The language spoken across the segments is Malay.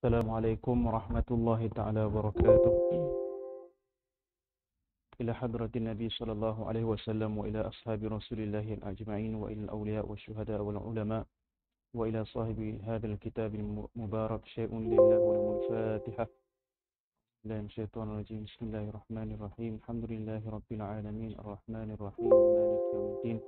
السلام عليكم ورحمة الله تعالى وبركاته إلى حضرة النبي صلى الله عليه وسلم وإلى أصحاب رسول الله الأجمعين وإلى الأولياء والشهداء والعلماء وإلى صاحب هذا الكتاب المبارك شيء لله ولم الفاتحة الله من الشيطان الرجيم بسم الله الرحمن الرحيم الحمد لله رب العالمين الرحمن الرحيم مالك يوم الدين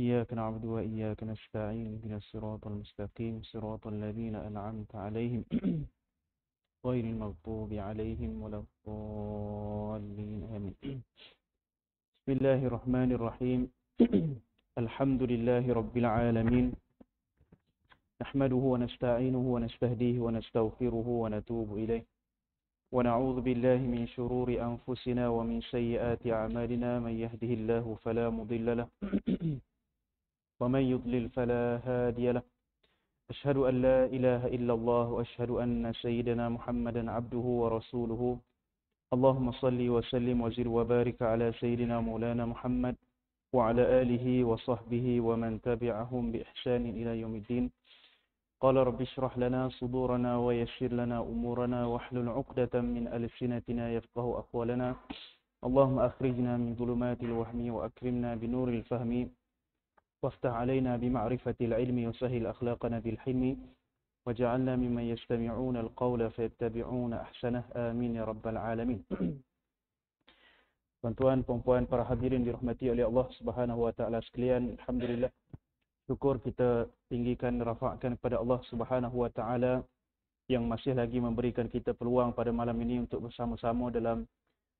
إياك نعبد وإياك نستعين اهدنا الصراط المستقيم صراط الذين أنعمت عليهم غير المغضوب عليهم ولا الضالين آمين بسم الله الرحمن الرحيم الحمد لله رب العالمين نحمده ونستعينه ونستهديه ونستغفره ونتوب إليه ونعوذ بالله من شرور أنفسنا ومن سيئات أعمالنا من يهده الله فلا مضل له ومن يضلل فلا هادي له أشهد أن لا إله إلا الله وأشهد أن سيدنا محمدا عبده ورسوله اللهم صل وسلم وزر وبارك على سيدنا مولانا محمد وعلى آله وصحبه ومن تبعهم بإحسان إلى يوم الدين قال رب اشرح لنا صدورنا ويسر لنا أمورنا واحلل عقدة من ألسنتنا يفقه أقوالنا اللهم أخرجنا من ظلمات الوهم وأكرمنا بنور الفهم وافتح علينا بمعرفة العلم وسهل أخلاقنا بالحلم وجعلنا ممن يستمعون القول فيتبعون أحسنه آمين يا رب العالمين Tuan-tuan, puan-puan, para hadirin dirahmati oleh Allah Subhanahu wa taala sekalian, alhamdulillah. Syukur kita tinggikan rafakkan kepada Allah Subhanahu wa taala yang masih lagi memberikan kita peluang pada malam ini untuk bersama-sama dalam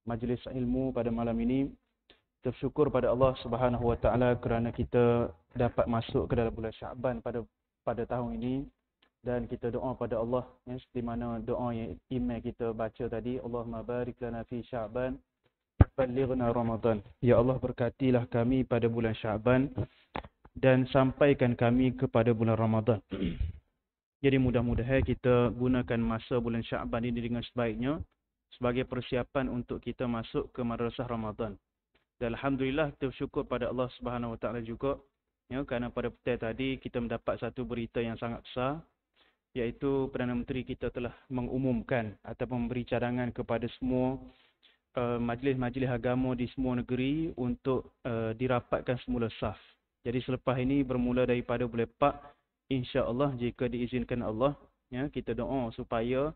majlis ilmu pada malam ini tersyukur pada Allah Subhanahu Wa Taala kerana kita dapat masuk ke dalam bulan Syaban pada pada tahun ini dan kita doa pada Allah ya di mana doa yang email kita baca tadi Allahumma barik lana fi Syaban balighna Ramadan ya Allah berkatilah kami pada bulan Syaban dan sampaikan kami kepada bulan Ramadan jadi mudah-mudahan kita gunakan masa bulan Syaban ini dengan sebaiknya sebagai persiapan untuk kita masuk ke madrasah Ramadan dan alhamdulillah kita bersyukur pada Allah Subhanahu Wa Taala juga. Ya, kerana pada petang tadi kita mendapat satu berita yang sangat besar iaitu Perdana Menteri kita telah mengumumkan atau memberi cadangan kepada semua uh, majlis-majlis agama di semua negeri untuk uh, dirapatkan semula saf. Jadi selepas ini bermula daripada bulan 4 insya-Allah jika diizinkan Allah ya kita doa supaya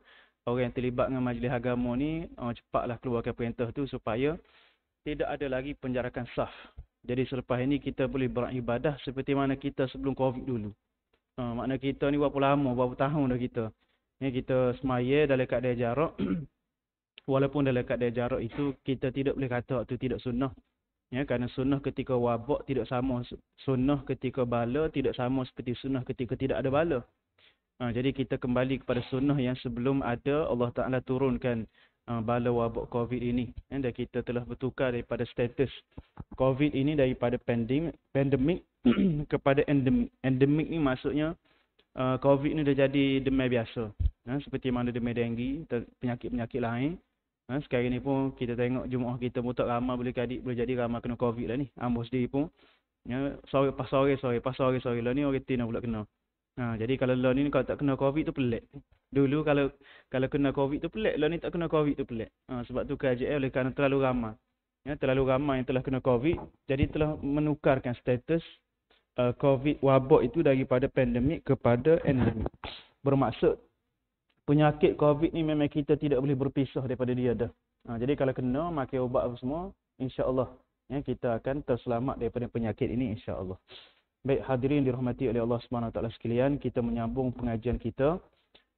orang yang terlibat dengan majlis agama ni uh, cepatlah keluarkan perintah tu supaya tidak ada lagi penjarakan saf. Jadi selepas ini kita boleh beribadah seperti mana kita sebelum Covid dulu. Ha, makna kita ni berapa lama, berapa tahun dah kita. Ni kita semaya dalam keadaan jarak. Walaupun dalam keadaan jarak itu kita tidak boleh kata itu tidak sunnah. Ya, kerana sunnah ketika wabak tidak sama sunnah ketika bala tidak sama seperti sunnah ketika tidak ada bala. Ha, jadi kita kembali kepada sunnah yang sebelum ada Allah Ta'ala turunkan uh, bala wabak COVID ini. Eh, dan kita telah bertukar daripada status COVID ini daripada pandemik, pandemik kepada endemik. Endemik ni maksudnya uh, COVID ni dah jadi demam biasa. Eh, seperti mana demam denggi, penyakit-penyakit lain. Eh, sekarang ni pun kita tengok jumlah kita pun tak ramah boleh, kadik, boleh jadi ramah kena COVID lah ni. Ambo sendiri pun. Ya, sore pas sore sore pas sore sore lah ni orang tina pula kenal. Ha, jadi kalau lo ni kalau tak kena covid tu pelik. Dulu kalau kalau kena covid tu pelik, lo ni tak kena covid tu pelik. Ha, sebab tu KJL oleh kerana terlalu ramai. Ya, terlalu ramai yang telah kena covid, jadi telah menukarkan status uh, covid wabak itu daripada pandemik kepada endemik. Bermaksud penyakit covid ni memang kita tidak boleh berpisah daripada dia dah. Ha, jadi kalau kena makai ubat apa semua, insya-Allah ya kita akan terselamat daripada penyakit ini insya-Allah. Baik hadirin dirahmati oleh Allah Subhanahu taala sekalian, kita menyambung pengajian kita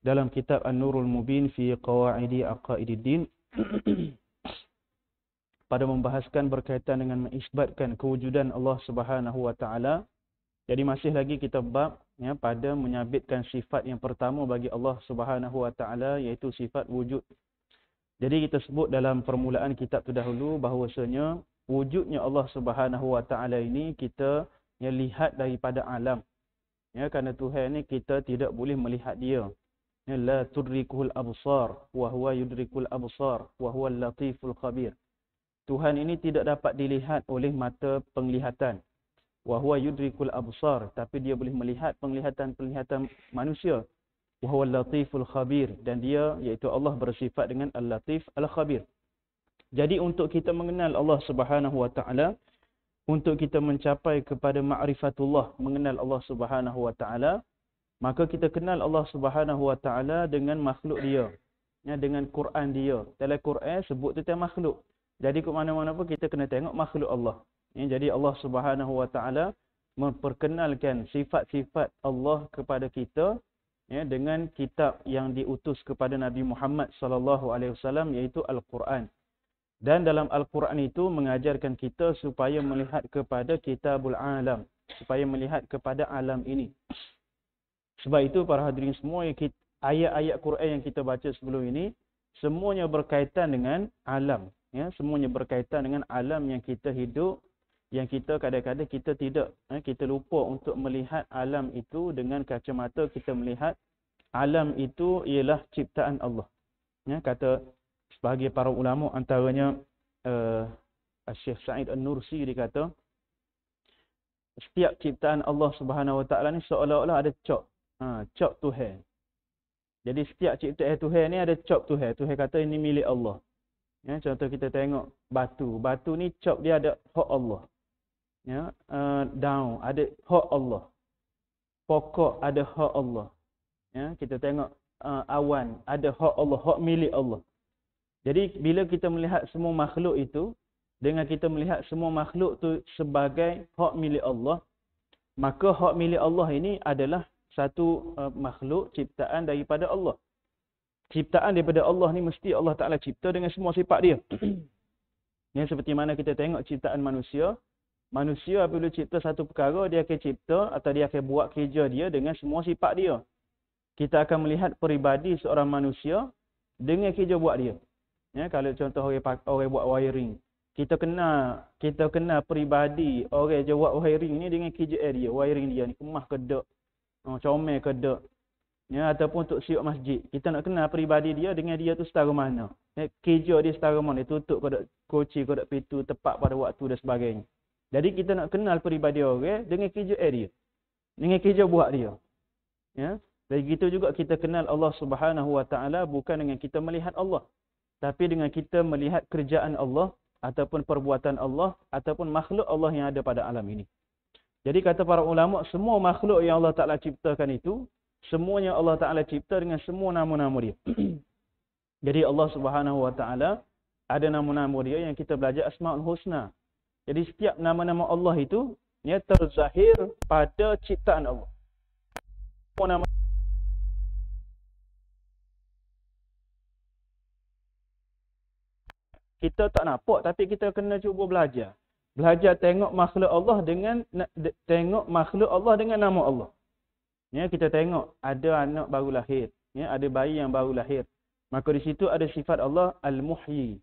dalam kitab An-Nurul Mubin fi Qawaidi Aqaididdin pada membahaskan berkaitan dengan mengisbatkan kewujudan Allah Subhanahu wa taala. Jadi masih lagi kita bab ya pada menyabitkan sifat yang pertama bagi Allah Subhanahu wa taala iaitu sifat wujud. Jadi kita sebut dalam permulaan kitab terdahulu bahawasanya wujudnya Allah Subhanahu wa taala ini kita yang lihat daripada alam. Ya, kerana Tuhan ni kita tidak boleh melihat dia. Ya, la tudrikul absar, wahwa yudrikul absar, wahwa latiful khabir. Tuhan ini tidak dapat dilihat oleh mata penglihatan. Wahwa yudrikul absar, tapi dia boleh melihat penglihatan-penglihatan manusia. Wahwa latiful khabir. Dan dia, iaitu Allah bersifat dengan al-latif al-khabir. Jadi untuk kita mengenal Allah subhanahu wa ta'ala, untuk kita mencapai kepada ma'rifatullah mengenal Allah Subhanahu wa taala maka kita kenal Allah Subhanahu wa taala dengan makhluk dia ya dengan Quran dia dalam Quran sebut tentang makhluk jadi ke mana-mana pun kita kena tengok makhluk Allah ya jadi Allah Subhanahu wa taala memperkenalkan sifat-sifat Allah kepada kita ya dengan kitab yang diutus kepada Nabi Muhammad sallallahu alaihi wasallam iaitu Al-Quran dan dalam Al-Quran itu mengajarkan kita supaya melihat kepada kitabul alam. Supaya melihat kepada alam ini. Sebab itu para hadirin semua, ayat-ayat Quran yang kita baca sebelum ini, semuanya berkaitan dengan alam. Ya, semuanya berkaitan dengan alam yang kita hidup, yang kita kadang-kadang kita tidak, eh, kita lupa untuk melihat alam itu dengan kacamata kita melihat alam itu ialah ciptaan Allah. Ya, kata sebagai para ulama antaranya uh, eh, Syekh Said An-Nursi dia kata setiap ciptaan Allah Subhanahu Wa Taala ni seolah-olah ada cop. Ha, cop Tuhan. Jadi setiap ciptaan eh, Tuhan ni ada cop Tuhan. Tuhan kata ini milik Allah. Ya, contoh kita tengok batu. Batu ni cop dia ada hak Allah. Ya, uh, daun ada hak Allah. Pokok ada hak Allah. Ya, kita tengok uh, awan ada hak Allah, hak milik Allah. Jadi bila kita melihat semua makhluk itu dengan kita melihat semua makhluk tu sebagai hak milik Allah, maka hak milik Allah ini adalah satu uh, makhluk ciptaan daripada Allah. Ciptaan daripada Allah ni mesti Allah Taala cipta dengan semua sifat dia. Ni seperti mana kita tengok ciptaan manusia, manusia apabila cipta satu perkara dia akan cipta atau dia akan buat kerja dia dengan semua sifat dia. Kita akan melihat peribadi seorang manusia dengan kerja buat dia. Ya, kalau contoh orang orang buat wiring. Kita kena kita kena peribadi orang je buat wiring ni dengan kerja dia, wiring dia ni kemah ke dak. Oh, comel ke dak. Ya ataupun untuk siap masjid. Kita nak kena peribadi dia dengan dia tu setara mana. Ya, kerja dia setara mana, tutup ke kunci ke pintu tepat pada waktu dan sebagainya. Jadi kita nak kenal peribadi orang dengan kerja dia. Dengan kerja buat dia. Ya. itu juga kita kenal Allah Subhanahu Wa Taala bukan dengan kita melihat Allah tapi dengan kita melihat kerjaan Allah ataupun perbuatan Allah ataupun makhluk Allah yang ada pada alam ini. Jadi kata para ulama semua makhluk yang Allah Taala ciptakan itu semuanya Allah Taala cipta dengan semua nama-nama dia. Jadi Allah Subhanahu Wa Taala ada nama-nama dia yang kita belajar Asmaul Husna. Jadi setiap nama-nama Allah itu ia terzahir pada ciptaan Allah. Semua nama -nama kita tak nampak tapi kita kena cuba belajar. Belajar tengok makhluk Allah dengan tengok makhluk Allah dengan nama Allah. Ya, kita tengok ada anak baru lahir, ya, ada bayi yang baru lahir. Maka di situ ada sifat Allah Al-Muhyi.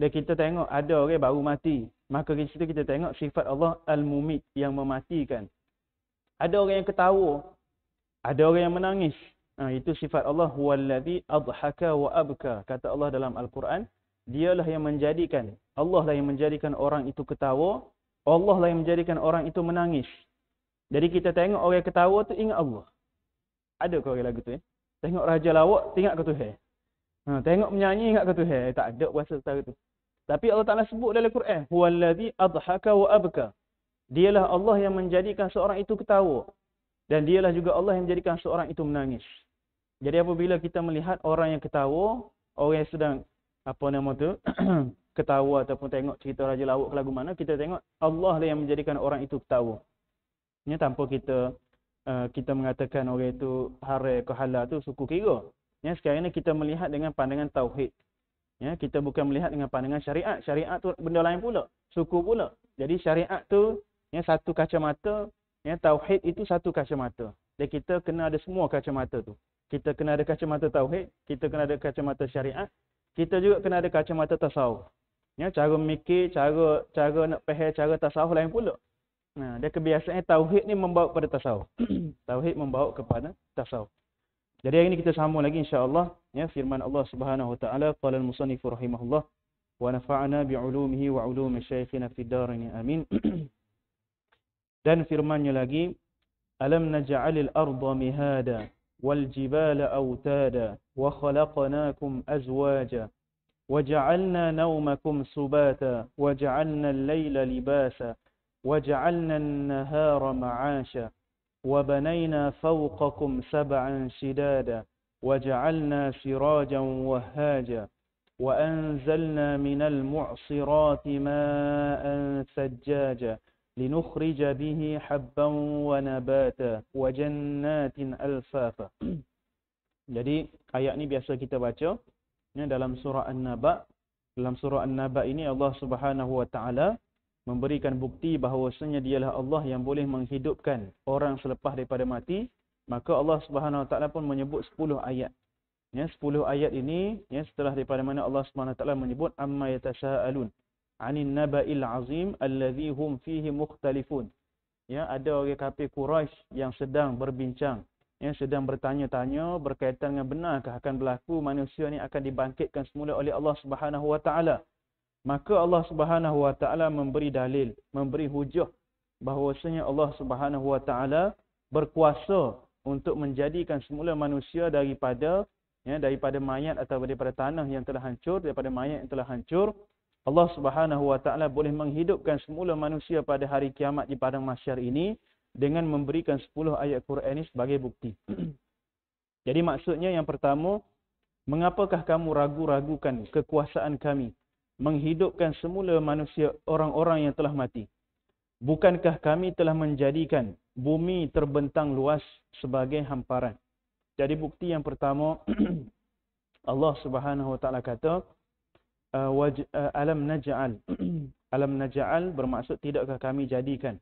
Dan kita tengok ada orang baru mati, maka di situ kita tengok sifat Allah Al-Mumit yang mematikan. Ada orang yang ketawa, ada orang yang menangis. Ha, itu sifat Allah wallazi adhaka wa abka kata Allah dalam al-Quran dialah yang menjadikan Allah lah yang menjadikan orang itu ketawa Allah lah yang menjadikan orang itu menangis jadi kita tengok orang ketawa tu ingat Allah ada ke orang lagu tu ya eh? tengok raja lawak ingat ke Tuhan ha, tengok menyanyi ingat ke Tuhan eh, tak ada kuasa setara tu tapi Allah Taala sebut dalam Quran huwallazi adhaka wa abka dialah Allah yang menjadikan seorang itu ketawa dan dialah juga Allah yang menjadikan seorang itu menangis jadi apabila kita melihat orang yang ketawa, orang yang sedang apa nama tu ketawa ataupun tengok cerita Raja Lawak ke lagu mana kita tengok Allah lah yang menjadikan orang itu ketawa ni ya, tanpa kita uh, kita mengatakan orang itu hara ke hala tu suku kira ya, sekarang ni kita melihat dengan pandangan tauhid ya, kita bukan melihat dengan pandangan syariat syariat tu benda lain pula suku pula jadi syariat tu ya, satu kacamata ya, tauhid itu satu kacamata dan kita kena ada semua kacamata tu kita kena ada kacamata tauhid, kita kena ada kacamata syariat, kita juga kena ada kacamata tasawuf. Ya, cara mikir, cara cara nak faham cara tasawuf lain pula. Nah, dia kebiasaannya tauhid ni membawa kepada tasawuf. tauhid membawa kepada tasawuf. Jadi hari ini kita sambung lagi insya-Allah ya firman Allah Subhanahu wa taala qala al-musannif rahimahullah wa nafa'ana bi ulumihi wa ulumi shaykhina fid darin amin. Dan firman-Nya lagi alam naj'alil arda mihada wal jibala autada وخلقناكم أزواجا وجعلنا نومكم سباتا وجعلنا الليل لباسا وجعلنا النهار معاشا وبنينا فوقكم سبعا شدادا وجعلنا سراجا وهاجا وأنزلنا من المعصرات ماء ثجاجا لنخرج به حبا ونباتا وجنات ألفافا Jadi ayat ni biasa kita baca ya, dalam surah An-Naba. Dalam surah An-Naba ini Allah Subhanahu Wa Taala memberikan bukti bahawasanya dialah Allah yang boleh menghidupkan orang selepas daripada mati. Maka Allah Subhanahu Wa Taala pun menyebut 10 ayat. Ya, 10 ayat ini ya, setelah daripada mana Allah Subhanahu Wa Taala menyebut amma yatasaalun anin naba'il azim alladhi hum fihi mukhtalifun. Ya, ada orang kafir Quraisy yang sedang berbincang yang sedang bertanya-tanya berkaitan dengan benarkah akan berlaku manusia ini akan dibangkitkan semula oleh Allah Subhanahu Wa Taala. Maka Allah Subhanahu Wa Taala memberi dalil, memberi hujah bahawasanya Allah Subhanahu Wa Taala berkuasa untuk menjadikan semula manusia daripada ya, daripada mayat atau daripada tanah yang telah hancur, daripada mayat yang telah hancur. Allah Subhanahu Wa Taala boleh menghidupkan semula manusia pada hari kiamat di padang masyar ini dengan memberikan 10 ayat Quran ini sebagai bukti. Jadi maksudnya yang pertama, mengapakah kamu ragu-ragukan kekuasaan kami menghidupkan semula manusia orang-orang yang telah mati? Bukankah kami telah menjadikan bumi terbentang luas sebagai hamparan? Jadi bukti yang pertama Allah Subhanahu Wa Taala kata alam naj'al alam naj'al bermaksud tidakkah kami jadikan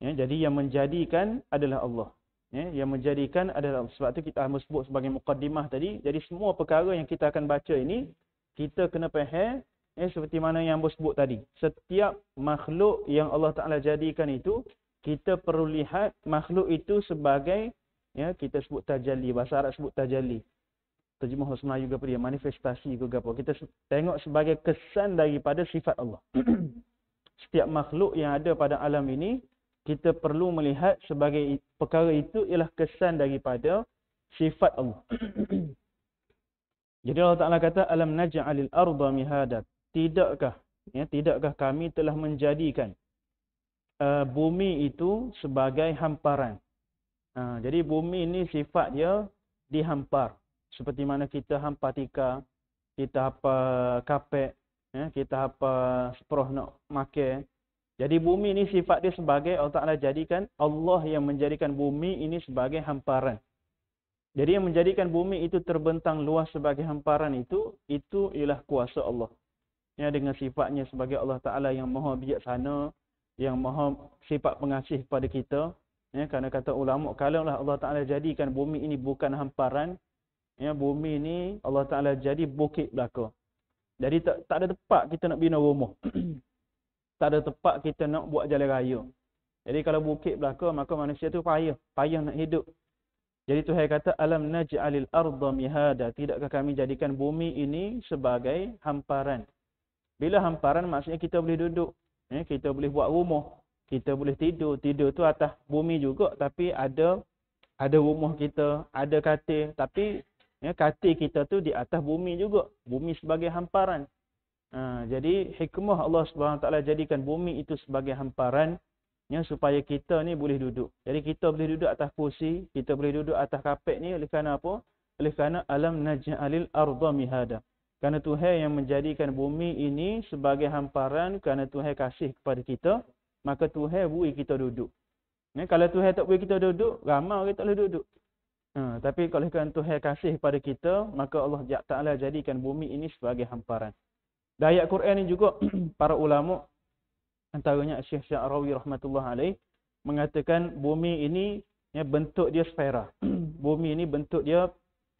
Ya, jadi yang menjadikan adalah Allah. Ya, yang menjadikan adalah Allah. Sebab tu kita harus sebut sebagai mukaddimah tadi. Jadi semua perkara yang kita akan baca ini, kita kena faham ya, seperti mana yang Abah sebut tadi. Setiap makhluk yang Allah Ta'ala jadikan itu, kita perlu lihat makhluk itu sebagai, ya, kita sebut tajalli, bahasa Arab sebut tajalli. Terjemah bahasa Melayu ke apa dia, manifestasi ke apa. Kita tengok sebagai kesan daripada sifat Allah. setiap makhluk yang ada pada alam ini, kita perlu melihat sebagai perkara itu ialah kesan daripada sifat Allah. Jadi Allah Taala kata alam naj'alil arda mihada. Tidakkah ya tidakkah kami telah menjadikan uh, bumi itu sebagai hamparan. Uh, jadi bumi ini sifat dia dihampar. Seperti mana kita hampar tika, kita apa kapek, ya, kita apa seperoh nak makan, jadi bumi ini sifat dia sebagai Allah Ta'ala jadikan Allah yang menjadikan bumi ini sebagai hamparan. Jadi yang menjadikan bumi itu terbentang luas sebagai hamparan itu, itu ialah kuasa Allah. Ya, dengan sifatnya sebagai Allah Ta'ala yang maha bijaksana, yang maha sifat pengasih pada kita. Ya, kerana kata ulama, kalau Allah Ta'ala jadikan bumi ini bukan hamparan, ya, bumi ini Allah Ta'ala jadi bukit belakang. Jadi tak, tak ada tempat kita nak bina rumah. tak ada tempat kita nak buat jalan raya. Jadi kalau bukit belakang maka manusia tu payah, payah nak hidup. Jadi Tuhan kata alam naj'alil arda mihada, tidakkah kami jadikan bumi ini sebagai hamparan? Bila hamparan maksudnya kita boleh duduk, eh, kita boleh buat rumah, kita boleh tidur. Tidur tu atas bumi juga tapi ada ada rumah kita, ada katil tapi ya, katil kita tu di atas bumi juga. Bumi sebagai hamparan. Ha, jadi hikmah Allah Subhanahu Wa Taala jadikan bumi itu sebagai hamparan yang supaya kita ni boleh duduk. Jadi kita boleh duduk atas kursi, kita boleh duduk atas kapet ni oleh kerana apa? Oleh kerana alam naj'alil arda mihada. Kerana Tuhan yang menjadikan bumi ini sebagai hamparan kerana Tuhan kasih kepada kita, maka Tuhan bui kita duduk. Ya, kalau Tuhan tak bui kita duduk, ramai orang tak boleh duduk. Ha, tapi kalau Tuhan kasih kepada kita, maka Allah Taala jadikan bumi ini sebagai hamparan. Dan ayat Quran ini juga para ulama antaranya Syekh Sya'rawi rahmatullah alaih mengatakan bumi ini ya, bentuk dia sfera. bumi ini bentuk dia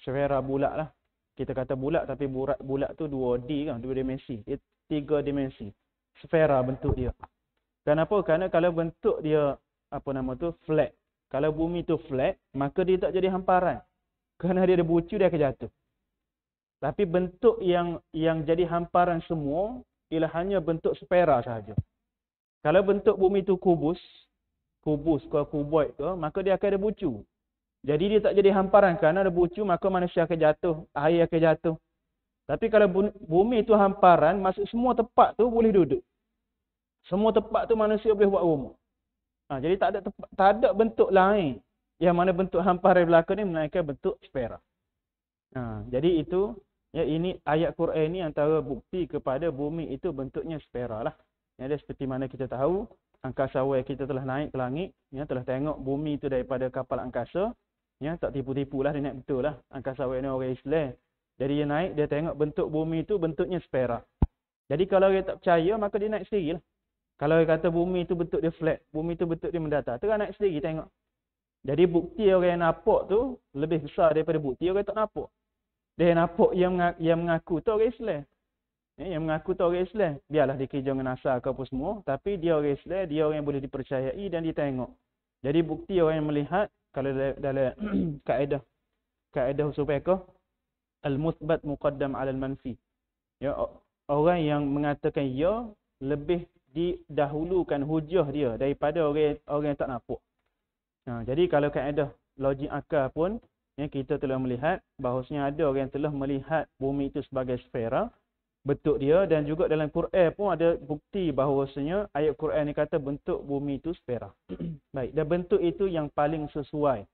sfera bulat lah. Kita kata bulat tapi bulat, bulat tu 2D kan, 2 dimensi. Ia tiga dimensi. Sfera bentuk dia. Kenapa? Kerana kalau bentuk dia apa nama tu flat. Kalau bumi tu flat, maka dia tak jadi hamparan. Kerana dia ada bucu, dia akan jatuh. Tapi bentuk yang yang jadi hamparan semua ialah hanya bentuk spera sahaja. Kalau bentuk bumi itu kubus, kubus ke kuboid ke, maka dia akan ada bucu. Jadi dia tak jadi hamparan kerana ada bucu, maka manusia akan jatuh, air akan jatuh. Tapi kalau bumi itu hamparan, maksud semua tempat tu boleh duduk. Semua tempat tu manusia boleh buat rumah. Ha, jadi tak ada tempat, tak ada bentuk lain yang mana bentuk hamparan belakang ni melainkan bentuk spera. Ha, jadi itu Ya ini ayat Quran ini antara bukti kepada bumi itu bentuknya sfera lah. Ya dia seperti mana kita tahu angkasa awal kita telah naik ke langit, ya telah tengok bumi itu daripada kapal angkasa, ya tak tipu-tipulah dia naik betul lah. Angkasa awal ni orang Islam. Jadi dia naik dia tengok bentuk bumi itu bentuknya sfera. Jadi kalau dia tak percaya maka dia naik sendiri lah. Kalau dia kata bumi itu bentuk dia flat, bumi itu bentuk dia mendatar, terus naik sendiri tengok. Jadi bukti orang yang nampak tu lebih besar daripada bukti orang yang tak nampak. Dia nampak yang mengaku, yang mengaku tu orang Islam. Eh, yang mengaku tu orang Islam. Biarlah dia kerja dengan asal ke apa semua. Tapi dia orang Islam. Dia orang yang boleh dipercayai dan ditengok. Jadi bukti orang yang melihat. Kalau dalam kaedah. Kaedah usul pekoh. Al-Muthbat Muqaddam Alal Manfi. Ya, orang yang mengatakan ya. Lebih didahulukan hujah dia. Daripada orang, orang yang tak nampak. Ha, jadi kalau kaedah logik akal pun Ya, kita telah melihat bahawasanya ada orang yang telah melihat bumi itu sebagai sfera. Bentuk dia dan juga dalam Quran pun ada bukti bahawasanya ayat Quran ini kata bentuk bumi itu sfera. Baik, dan bentuk itu yang paling sesuai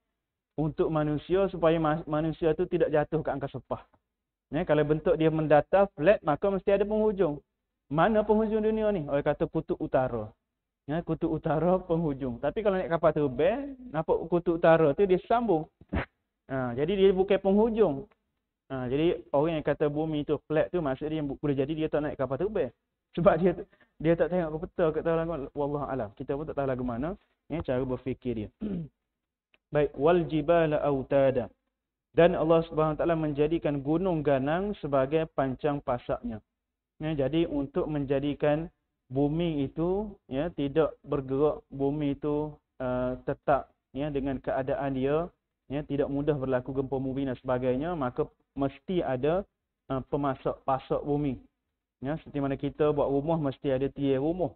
untuk manusia supaya manusia itu tidak jatuh ke angka sepah. Ya, kalau bentuk dia mendata flat maka mesti ada penghujung. Mana penghujung dunia ni? Orang kata kutub utara. Ya, kutub utara penghujung. Tapi kalau naik kapal terbang, nampak kutub utara tu dia sambung. Ha, jadi dia bukan penghujung. Ha, jadi orang yang kata bumi tu flat tu maksud dia boleh jadi dia tak naik kapal terbang. Sebab dia dia tak tengok ke peta kat dalam wallah alam. Kita pun tak tahu lagu mana ya, cara berfikir dia. Baik wal jibala autada. Dan Allah Subhanahu taala menjadikan gunung ganang sebagai pancang pasaknya. Ya, jadi untuk menjadikan bumi itu ya tidak bergerak, bumi itu uh, tetap ya dengan keadaan dia ya, tidak mudah berlaku gempa bumi dan sebagainya, maka mesti ada uh, pemasok pasok bumi. Ya, seperti mana kita buat rumah, mesti ada tiang rumah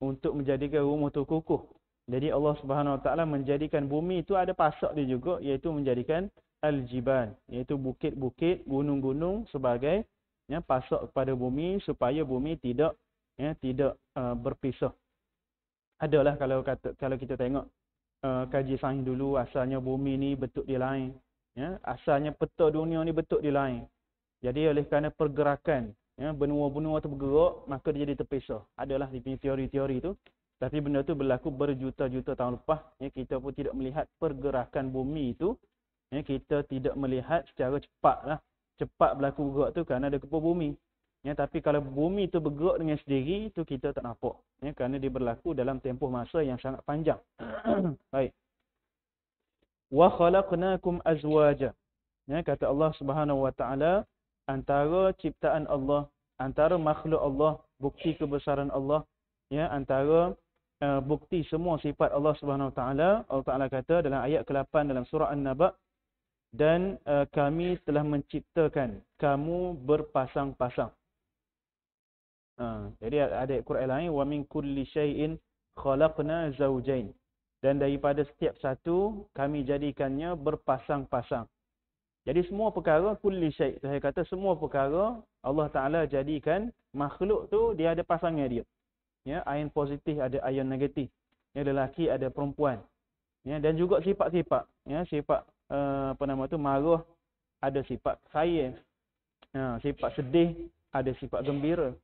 untuk menjadikan rumah itu kukuh. Jadi Allah Subhanahu Wa Taala menjadikan bumi itu ada pasok dia juga, iaitu menjadikan al-jiban, iaitu bukit-bukit, gunung-gunung sebagai ya, pasok kepada bumi supaya bumi tidak ya, tidak uh, berpisah. Adalah kalau kata, kalau kita tengok Eh, kaji sains dulu asalnya bumi ni bentuk dia lain ya asalnya peta dunia ni bentuk dia lain jadi oleh kerana pergerakan ya benua-benua tu bergerak maka dia jadi terpisah adalah di teori-teori tu tapi benda tu berlaku berjuta-juta tahun lepas ya kita pun tidak melihat pergerakan bumi itu ya kita tidak melihat secara cepatlah cepat berlaku gerak tu kerana ada kepo bumi Ya, tapi kalau bumi itu bergerak dengan sendiri, itu kita tak nampak. Ya, kerana dia berlaku dalam tempoh masa yang sangat panjang. Baik. Wa khalaqnakum azwaja. Ya, kata Allah Subhanahu wa taala, antara ciptaan Allah, antara makhluk Allah, bukti kebesaran Allah, ya, antara uh, bukti semua sifat Allah Subhanahu wa taala, Allah Taala kata dalam ayat ke-8 dalam surah An-Naba, dan uh, kami telah menciptakan kamu berpasang-pasang. Ha, jadi ada Quran yang lain wa min kulli shay'in khalaqna zawjain dan daripada setiap satu kami jadikannya berpasang-pasang. Jadi semua perkara kulli syai. Saya kata semua perkara Allah Taala jadikan makhluk tu dia ada pasangnya dia. Ya, ion positif ada ion negatif. Ya, lelaki ada perempuan. Ya, dan juga sifat-sifat. Ya, sifat uh, apa nama tu marah ada sifat sayang. Ya, sifat sedih ada sifat gembira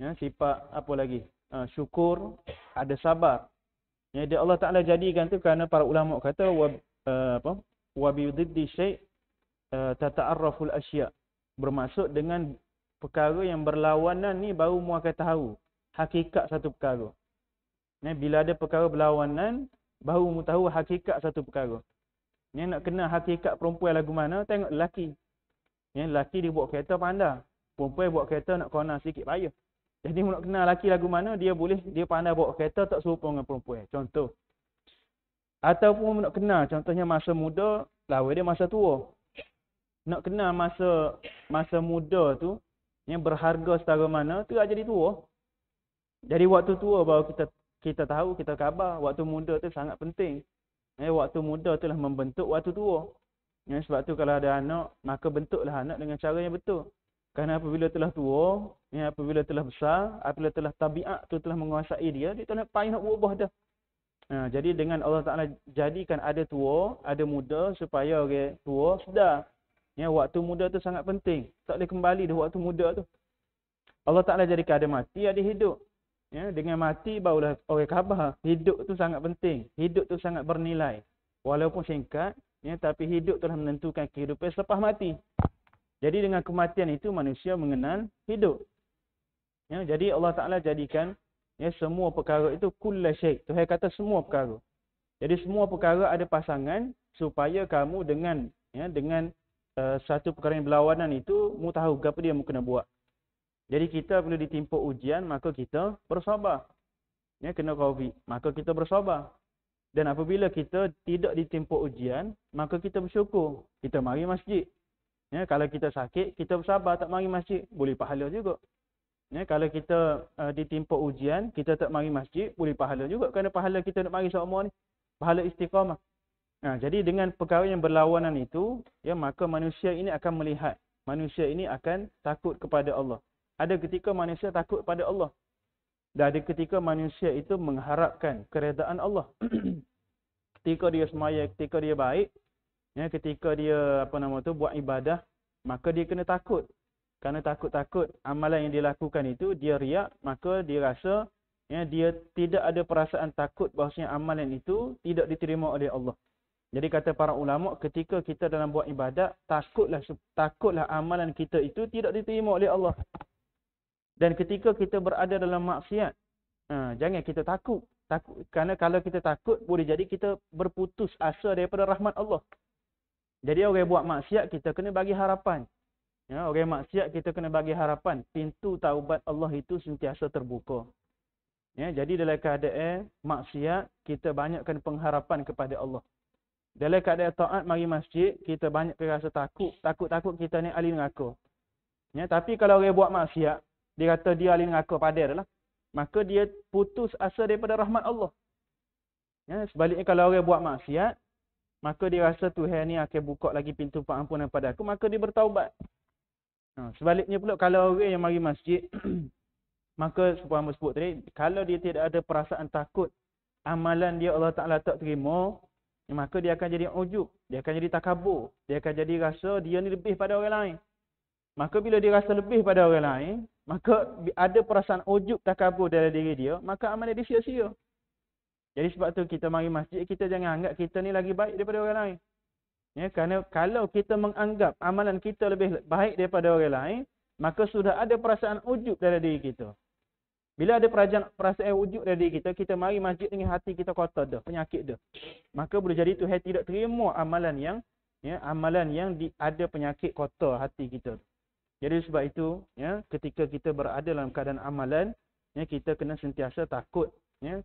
ya, sifat apa lagi uh, syukur ada sabar ya dia Allah Taala jadikan tu kerana para ulama kata wa uh, apa wa bi diddi syai ah, tata'arraful asya bermaksud dengan perkara yang berlawanan ni baru mu akan tahu hakikat satu perkara ya, bila ada perkara berlawanan baru mu tahu hakikat satu perkara ni ya, nak kena hakikat perempuan lagu mana tengok lelaki ya, lelaki dia buat kereta pandai perempuan buat kereta nak kena sikit payah jadi nak kenal lelaki lagu mana dia boleh dia pandai bawa kereta tak serupa dengan perempuan. Contoh. Ataupun nak kenal contohnya masa muda lawa dia masa tua. Nak kenal masa masa muda tu yang berharga setara mana tu aja jadi tua. Jadi waktu tua baru kita kita tahu kita khabar waktu muda tu sangat penting. Eh waktu muda tu itulah membentuk waktu tua. Ya, sebab tu kalau ada anak maka bentuklah anak dengan cara yang betul. Kerana apabila telah tua, ya, apabila telah besar, apabila telah tabiat tu telah menguasai dia, dia tak nak payah nak ubah dah. Ha, jadi dengan Allah Ta'ala jadikan ada tua, ada muda supaya orang okay, tua sedar. Ya, waktu muda tu sangat penting. Tak boleh kembali dah waktu muda tu. Allah Ta'ala jadikan ada mati, ada hidup. Ya, dengan mati barulah orang okay, khabar. Hidup tu sangat penting. Hidup tu sangat bernilai. Walaupun singkat, ya, tapi hidup telah menentukan kehidupan selepas mati. Jadi dengan kematian itu manusia mengenal hidup. Ya, jadi Allah Taala jadikan ya semua perkara itu kullasyai. Tuhan kata semua perkara. Jadi semua perkara ada pasangan supaya kamu dengan ya dengan uh, satu perkara yang berlawanan itu mu tahu apa dia mu kena buat. Jadi kita perlu ditimpa ujian maka kita bersabar. Ya kena Covid, maka kita bersabar. Dan apabila kita tidak ditimpa ujian, maka kita bersyukur. Kita mari masjid. Ya, kalau kita sakit, kita bersabar tak mari masjid, boleh pahala juga. Ya, kalau kita uh, ditimpa ujian, kita tak mari masjid, boleh pahala juga. Kerana pahala kita nak mari seumur ni. Pahala istiqamah. Ha, jadi dengan perkara yang berlawanan itu, ya, maka manusia ini akan melihat. Manusia ini akan takut kepada Allah. Ada ketika manusia takut kepada Allah. Dan ada ketika manusia itu mengharapkan keredaan Allah. ketika dia semaya, ketika dia baik, ya, ketika dia apa nama tu buat ibadah maka dia kena takut Karena takut-takut amalan yang dilakukan itu dia riak maka dia rasa ya, dia tidak ada perasaan takut bahawasanya amalan itu tidak diterima oleh Allah jadi kata para ulama ketika kita dalam buat ibadah takutlah takutlah amalan kita itu tidak diterima oleh Allah dan ketika kita berada dalam maksiat ha, jangan kita takut takut Karena kalau kita takut boleh jadi kita berputus asa daripada rahmat Allah jadi orang buat maksiat kita kena bagi harapan. Ya, orang maksiat kita kena bagi harapan. Pintu taubat Allah itu sentiasa terbuka. Ya, jadi dalam keadaan maksiat kita banyakkan pengharapan kepada Allah. Dalam keadaan taat mari masjid kita banyak rasa takut. Takut-takut kita ni ahli neraka. Ya, tapi kalau orang buat maksiat dia kata dia ahli pada, padahlah. Maka dia putus asa daripada rahmat Allah. Ya, sebaliknya kalau orang buat maksiat Maka dia rasa Tuhan ni akan buka lagi pintu pengampunan pada aku. Maka dia bertaubat. Ha, sebaliknya pula kalau orang yang mari masjid. maka supaya yang sebut tadi. Kalau dia tidak ada perasaan takut. Amalan dia Allah Ta'ala tak terima. maka dia akan jadi ujub. Dia akan jadi takabur. Dia akan jadi rasa dia ni lebih pada orang lain. Maka bila dia rasa lebih pada orang lain. Maka ada perasaan ujub takabur dalam diri dia. Maka amalan dia sia-sia. Jadi sebab tu kita mari masjid kita jangan anggap kita ni lagi baik daripada orang lain. Ya, kerana kalau kita menganggap amalan kita lebih baik daripada orang lain, maka sudah ada perasaan ujub dari diri kita. Bila ada perasaan perasaan ujub dari diri kita, kita mari masjid dengan hati kita kotor dah, penyakit dah. Maka boleh jadi tu hati tidak terima amalan yang ya, amalan yang di, ada penyakit kotor hati kita. Jadi sebab itu, ya, ketika kita berada dalam keadaan amalan, ya, kita kena sentiasa takut ya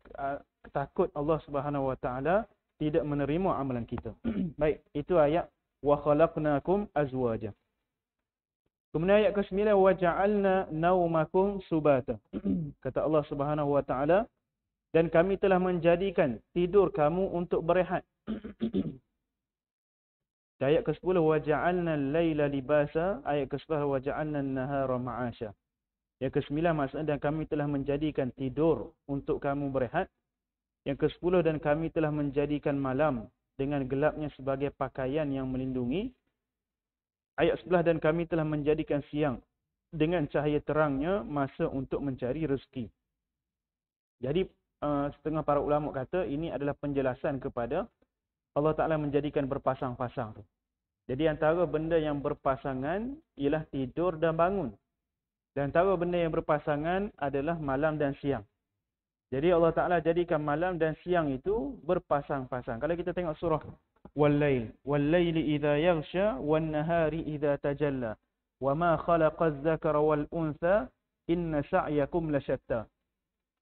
takut Allah Subhanahu wa taala tidak menerima amalan kita baik itu ayat wa khalaqnakum azwaja kemudian ayat ke-9 wa ja'alna naumakum subata kata Allah Subhanahu wa taala dan kami telah menjadikan tidur kamu untuk berehat ayat ke-10 wa ja'alna al-laila libasa ayat ke-11 wa ja'alna an-nahara ma'asha yang kesembilan maksudnya dan kami telah menjadikan tidur untuk kamu berehat. Yang kesepuluh dan kami telah menjadikan malam dengan gelapnya sebagai pakaian yang melindungi. Ayat sebelah dan kami telah menjadikan siang dengan cahaya terangnya masa untuk mencari rezeki. Jadi eh, setengah para ulama kata ini adalah penjelasan kepada Allah Ta'ala menjadikan berpasang-pasang. tu. Jadi antara benda yang berpasangan ialah tidur dan bangun. Dan antara benda yang berpasangan adalah malam dan siang. Jadi Allah Ta'ala jadikan malam dan siang itu berpasang-pasang. Kalau kita tengok surah. Wal-layl. Wal-layli iza yagsha wal-nahari iza tajalla. Wa ma khalaqaz zakara wal-untha inna sa'yakum lasyatta.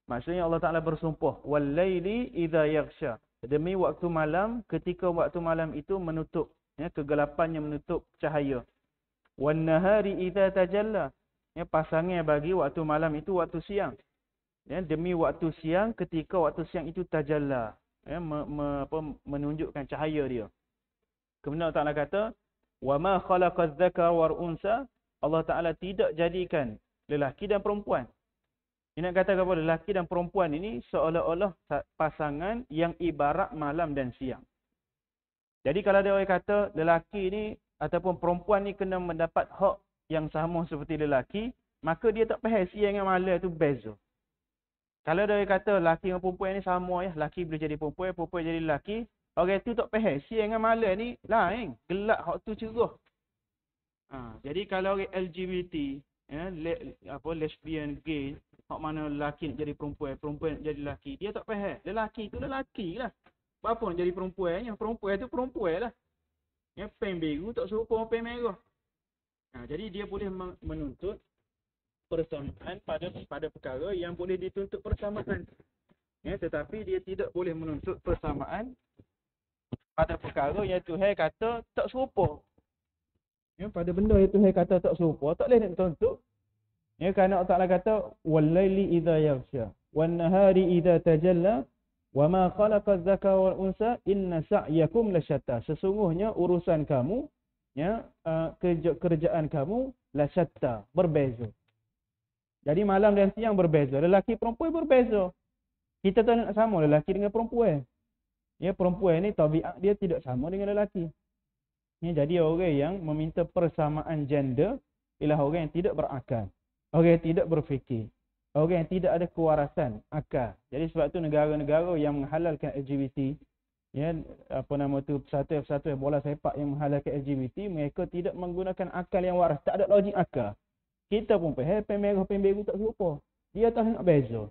Maksudnya Allah Ta'ala bersumpah. Wal-layli iza yagsha. Demi waktu malam, ketika waktu malam itu menutup. Ya, kegelapan yang menutup cahaya. Wal-nahari iza tajalla ya, pasangan bagi waktu malam itu waktu siang. Ya, demi waktu siang ketika waktu siang itu tajalla ya, me, me, apa, menunjukkan cahaya dia. Kemudian Allah Ta'ala kata, wa وَمَا خَلَقَ الذَّكَرَ وَرْءُنْسَ Allah Ta'ala tidak jadikan lelaki dan perempuan. Ini nak kata kepada lelaki dan perempuan ini seolah-olah pasangan yang ibarat malam dan siang. Jadi kalau dia orang kata lelaki ni ataupun perempuan ni kena mendapat hak yang sama seperti lelaki, maka dia tak faham siang dengan malam tu beza. Kalau dia kata lelaki dengan perempuan ni sama ya, lelaki boleh jadi perempuan, perempuan jadi lelaki, orang tu tak faham siang dengan malam ni lain, gelak hak tu cerah. Ha, jadi kalau orang LGBT, ya, le, apa lesbian, gay, hak mana lelaki nak jadi perempuan, perempuan jadi lelaki, dia tak faham. Lelaki tu lelaki lah. Apa pun jadi perempuan, yang perempuan tu perempuan lah. Yang pen biru tak serupa dengan pen merah. Nah, ha, jadi dia boleh menuntut persamaan pada pada perkara yang boleh dituntut persamaan. Ya, tetapi dia tidak boleh menuntut persamaan pada perkara yang Tuhan kata tak serupa. Ya, pada benda yang Tuhan kata tak serupa, tak boleh nak tuntut. Ya, kerana Allah Ta'ala kata, وَاللَّيْلِ إِذَا يَغْشَى wa إِذَا تَجَلَّى وَمَا خَلَقَ الزَّكَى وَالْأُنْسَى إِنَّ سَعْيَكُمْ لَشَتَى Sesungguhnya urusan kamu ya eh, kerja kerjaan kamu la syatta berbeza jadi malam dan siang berbeza lelaki perempuan berbeza kita tak nak sama lelaki dengan perempuan ya perempuan ni tabiat dia tidak sama dengan lelaki ya jadi orang yang meminta persamaan gender ialah orang yang tidak berakal orang yang tidak berfikir orang yang tidak ada kewarasan akal jadi sebab tu negara-negara yang menghalalkan LGBT ya apa nama tu satu persatuan persatuan bola sepak yang menghalalkan LGBT mereka tidak menggunakan akal yang waras tak ada logik akal kita pun pergi pen merah pen biru tak serupa dia tak nak beza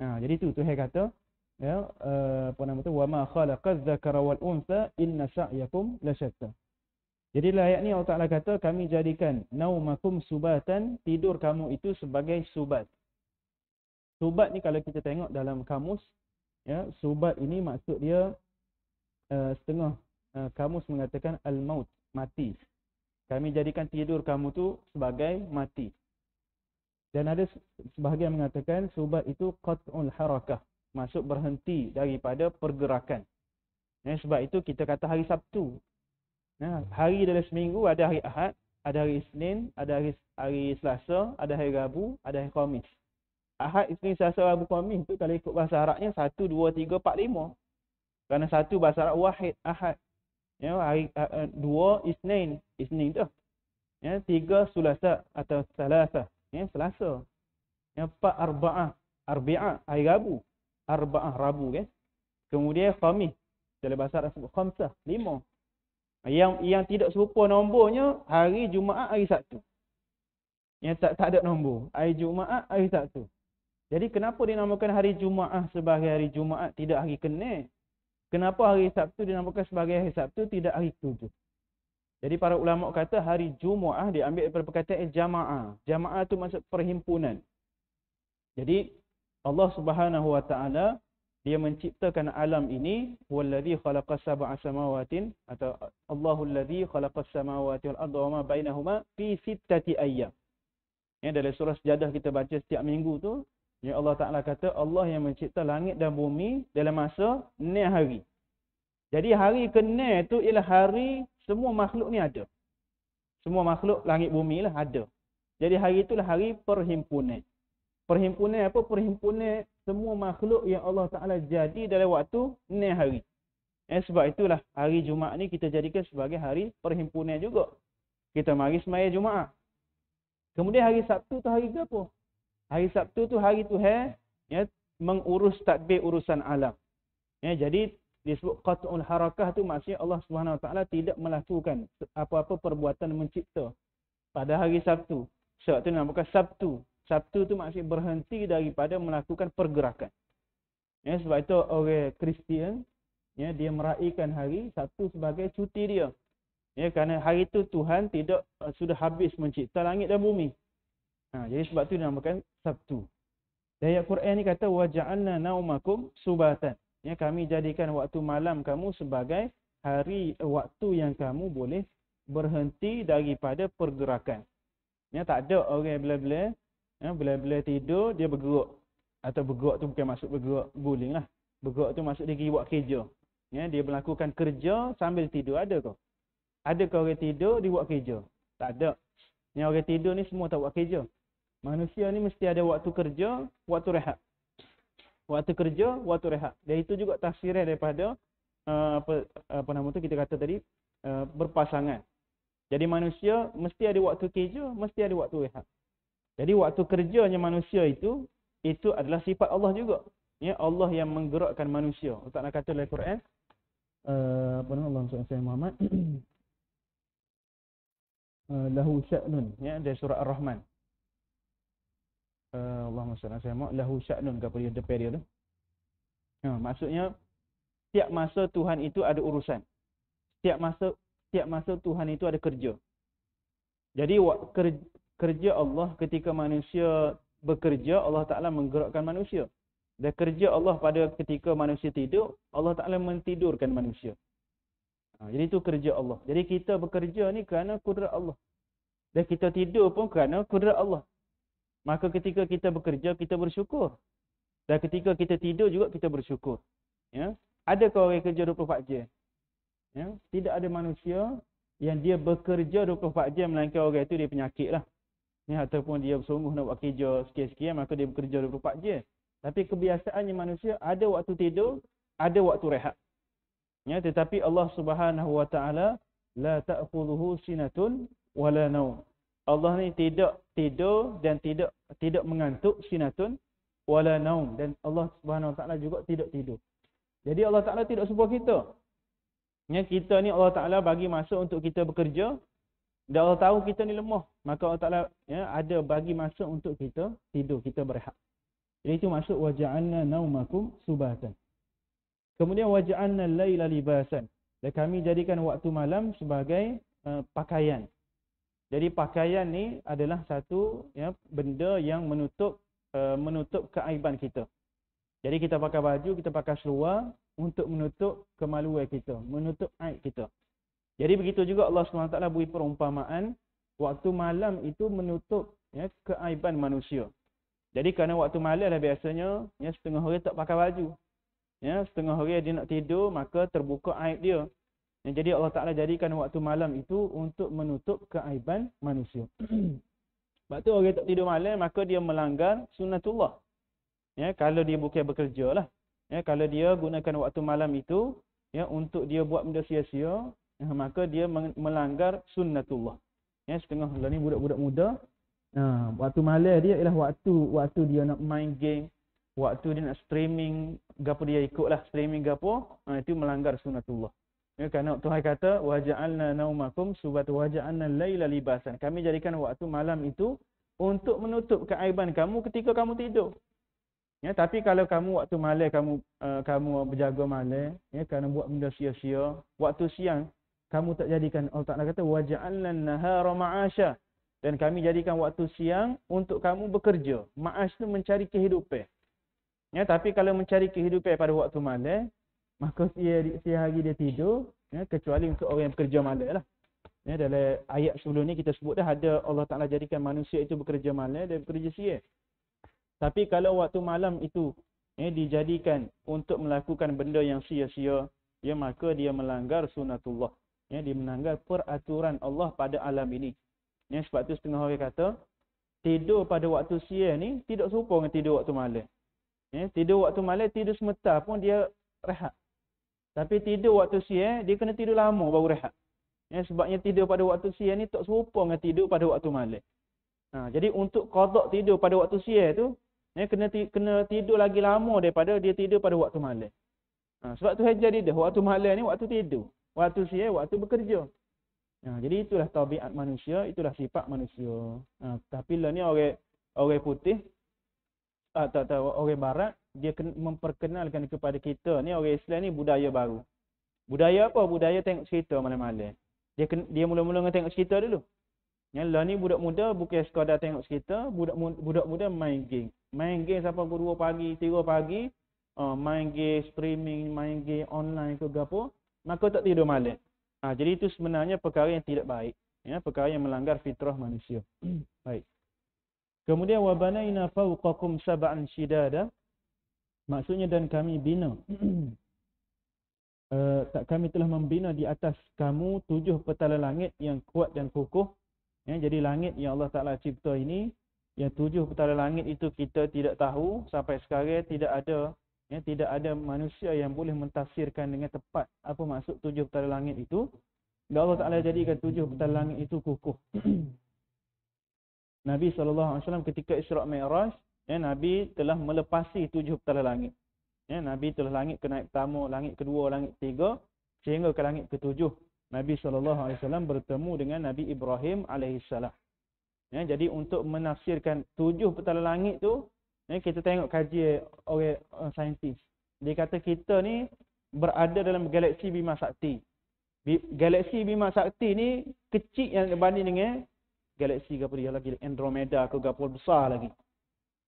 ha, jadi tu tu kata ya uh, apa nama tu wama khalaqaz zakara wal unsa inna sa'yakum lasyatta jadi dalam ayat ni Allah Ta'ala kata kami jadikan naumakum subatan tidur kamu itu sebagai subat. Subat ni kalau kita tengok dalam kamus ya subat ini maksud dia Eh, setengah eh, kamus mengatakan al-maut, mati. Kami jadikan tidur kamu tu sebagai mati. Dan ada sebahagian mengatakan subat itu qat'ul harakah, masuk berhenti daripada pergerakan. Ya, sebab itu kita kata hari Sabtu. Nah, ya, hari dalam seminggu ada hari Ahad, ada hari Isnin, ada hari, hari Selasa, ada hari Rabu, ada hari Khamis. Ahad, Isnin, Selasa, Rabu, Khamis itu kalau ikut bahasa Arabnya 1 2 3 4 5. Kerana satu bahasa Arab wahid ahad. Ya, hari, dua isnin, isnin tu. Ya, tiga sulasa atau salasa. Ya, selasa. Ya, empat arba'ah. Arba'ah, hari Rabu. Arba'ah, Rabu. Okay. Ya. Kemudian khamih. Dalam bahasa Arab sebut khamsah, lima. Yang yang tidak serupa nombornya, hari Jumaat, hari Sabtu. Yang tak, tak ada nombor. Hari Jumaat, hari Sabtu. Jadi kenapa dinamakan hari Jumaat sebagai hari Jumaat tidak hari kenal? Kenapa hari Sabtu dinamakan sebagai hari Sabtu tidak hari tujuh? Jadi para ulama kata hari Jumaah diambil daripada perkataan jamaah. Jamaah itu maksud perhimpunan. Jadi Allah Subhanahu wa taala dia menciptakan alam ini wallazi khalaqa sab'a Samawatin atau Allahu allazi khalaqa samawati wal arda wa ma bainahuma fi sittati ayyam. Ya dalam surah sajdah kita baca setiap minggu tu Ya Allah Ta'ala kata Allah yang mencipta langit dan bumi dalam masa ni hari. Jadi hari ke ni tu ialah hari semua makhluk ni ada. Semua makhluk langit bumi lah ada. Jadi hari itulah hari perhimpunan. Perhimpunan apa? Perhimpunan semua makhluk yang Allah Ta'ala jadi dalam waktu ni hari. Eh, sebab itulah hari Jumaat ni kita jadikan sebagai hari perhimpunan juga. Kita mari semaya Jumaat. Kemudian hari Sabtu tu hari ke apa? Hari Sabtu tu hari tu hai, ya, mengurus tadbir urusan alam. Ya, jadi disebut qat'ul harakah tu maksudnya Allah Subhanahu Wa Taala tidak melakukan apa-apa perbuatan mencipta pada hari Sabtu. Sebab tu namakan Sabtu. Sabtu tu maksudnya berhenti daripada melakukan pergerakan. Ya, sebab itu orang Kristian ya, dia meraihkan hari Sabtu sebagai cuti dia. Ya, kerana hari itu Tuhan tidak eh, sudah habis mencipta langit dan bumi. Ha, jadi sebab tu dinamakan Sabtu. Dan ayat Quran ni kata waja'alna naumakum subatan. Ya kami jadikan waktu malam kamu sebagai hari eh, waktu yang kamu boleh berhenti daripada pergerakan. Ya tak ada orang okay, bila-bila ya bila-bila tidur dia bergerak atau bergerak tu bukan maksud bergerak guling lah. Bergerak tu maksud dia pergi buat kerja. Ya dia melakukan kerja sambil tidur ada ke? Ada ke orang tidur dia buat kerja? Tak ada. Yang orang tidur ni semua tak buat kerja. Manusia ni mesti ada waktu kerja, waktu rehat. Waktu kerja, waktu rehat. Dan itu juga tafsirnya daripada uh, apa, apa nama tu kita kata tadi, uh, berpasangan. Jadi manusia mesti ada waktu kerja, mesti ada waktu rehat. Jadi waktu kerjanya manusia itu, itu adalah sifat Allah juga. Ya Allah yang menggerakkan manusia. Tak nak kata dalam Quran. Uh, apa nama Allah SWT Muhammad. Lahu sya'nun. Ya, dari surah Ar-Rahman. Eh, Allahumma salli alaihi wasallam lahu sya'nun kepada yang superior tu. Ha, maksudnya tiap masa Tuhan itu ada urusan. Tiap masa tiap masa Tuhan itu ada kerja. Jadi kerja Allah ketika manusia bekerja Allah Taala menggerakkan manusia. Dan kerja Allah pada ketika manusia tidur, Allah Taala mentidurkan manusia. Ha, jadi itu kerja Allah. Jadi kita bekerja ni kerana kudrat Allah. Dan kita tidur pun kerana kudrat Allah. Maka ketika kita bekerja, kita bersyukur. Dan ketika kita tidur juga, kita bersyukur. Ya? Adakah orang kerja 24 jam? Ya? Tidak ada manusia yang dia bekerja 24 jam melainkan orang itu dia penyakit lah. Ya, ataupun dia bersungguh nak buat kerja sekian sikit maka dia bekerja 24 jam. Tapi kebiasaannya manusia ada waktu tidur, ada waktu rehat. Ya, tetapi Allah Subhanahu Wa Taala la ta'khuduhu sinatun wala naum. Allah ni tidak tidur dan tidak tidak mengantuk sinatun wala naum dan Allah Subhanahu Taala juga tidak tidur. Jadi Allah Taala tidak serupa kita. Ya, kita ni Allah Taala bagi masa untuk kita bekerja dan Allah tahu kita ni lemah, maka Allah Taala ya, ada bagi masa untuk kita tidur, kita berehat. Jadi itu masuk waja'alna naumakum subatan. Kemudian waja'alna al-laila libasan. Dan kami jadikan waktu malam sebagai uh, pakaian. Jadi pakaian ni adalah satu ya, benda yang menutup uh, menutup keaiban kita. Jadi kita pakai baju, kita pakai seluar untuk menutup kemaluan kita, menutup aib kita. Jadi begitu juga Allah SWT beri perumpamaan, waktu malam itu menutup ya, keaiban manusia. Jadi kerana waktu malam lah biasanya, ya, setengah hari tak pakai baju. Ya, setengah hari dia nak tidur, maka terbuka aib dia. Yang jadi Allah Ta'ala jadikan waktu malam itu untuk menutup keaiban manusia. Sebab tu orang tak tidur malam, maka dia melanggar sunnatullah. Ya, kalau dia bukan bekerja lah. Ya, kalau dia gunakan waktu malam itu ya, untuk dia buat benda sia-sia, ya, maka dia melanggar sunnatullah. Ya, setengah lah ni budak-budak muda. Ha, waktu malam dia ialah waktu waktu dia nak main game. Waktu dia nak streaming, gapo dia ikut lah streaming gapo. Ha, itu melanggar sunnatullah. Ya, kerana Tuhan kata waja'alna naumakum subat waja'alna laila libasan. Kami jadikan waktu malam itu untuk menutup keaiban kamu ketika kamu tidur. Ya, tapi kalau kamu waktu malam kamu uh, kamu berjaga malam ya kerana buat benda sia-sia, waktu siang kamu tak jadikan Allah Taala kata waja'alna nahara ma'asha dan kami jadikan waktu siang untuk kamu bekerja. Ma'as tu mencari kehidupan. Ya, tapi kalau mencari kehidupan pada waktu malam, Maka setiap si hari dia tidur, ya, kecuali untuk orang yang bekerja malam lah. Ya, dalam ayat sebelum ni kita sebut dah ada Allah Ta'ala jadikan manusia itu bekerja malam dia bekerja siang. Tapi kalau waktu malam itu ya, dijadikan untuk melakukan benda yang sia-sia, ya, maka dia melanggar sunatullah. Ya, dia melanggar peraturan Allah pada alam ini. Ya, sebab tu setengah orang kata, tidur pada waktu siang ni tidak serupa dengan tidur waktu malam. Ya, tidur waktu malam, tidur semeta pun dia rehat. Tapi tidur waktu siang, eh, dia kena tidur lama baru rehat. Ya, sebabnya tidur pada waktu siang ni tak serupa dengan tidur pada waktu malam. Ha, jadi untuk kodok tidur pada waktu siang tu, ya, kena, ti, kena tidur lagi lama daripada dia tidur pada waktu malam. Ha, sebab tu hajar dia, waktu malam ni waktu tidur. Waktu siang, waktu bekerja. Ha, jadi itulah tabiat manusia, itulah sifat manusia. Ha, tapi lah ni orang, orang putih, atau ah, tak, orang barat, dia memperkenalkan kepada kita ni orang Islam ni budaya baru. Budaya apa? Budaya tengok cerita malam-malam. Dia dia mula-mula dengan tengok cerita dulu. Yang lah ni budak muda bukan sekadar tengok cerita, budak muda, budak muda main game. Main game sampai pukul 2 pagi, 3 pagi, uh, main game streaming, main game online ke apa, maka tak tidur malam. Ha, jadi itu sebenarnya perkara yang tidak baik. Ya, perkara yang melanggar fitrah manusia. baik. Kemudian wabana ina fauqakum sab'an shidada Maksudnya dan kami bina. Eh, tak uh, kami telah membina di atas kamu tujuh petala langit yang kuat dan kukuh. Ya, jadi langit yang Allah Ta'ala cipta ini, yang tujuh petala langit itu kita tidak tahu sampai sekarang tidak ada ya, tidak ada manusia yang boleh mentafsirkan dengan tepat apa maksud tujuh petala langit itu. Dan Allah Ta'ala jadikan tujuh petala langit itu kukuh. Nabi SAW ketika Isra' Mi'raj, ya, Nabi telah melepasi tujuh petala langit. Ya, Nabi telah langit ke naik pertama, langit kedua, langit ketiga, sehingga ke langit ketujuh. Nabi SAW bertemu dengan Nabi Ibrahim AS. Ya, jadi untuk menafsirkan tujuh petala langit tu, ya, kita tengok kaji oleh uh, saintis. Dia kata kita ni berada dalam galaksi Bima Sakti. galaksi Bima Sakti ni kecil yang berbanding dengan galaksi Gapuriah lagi, Andromeda ke Gapur besar lagi.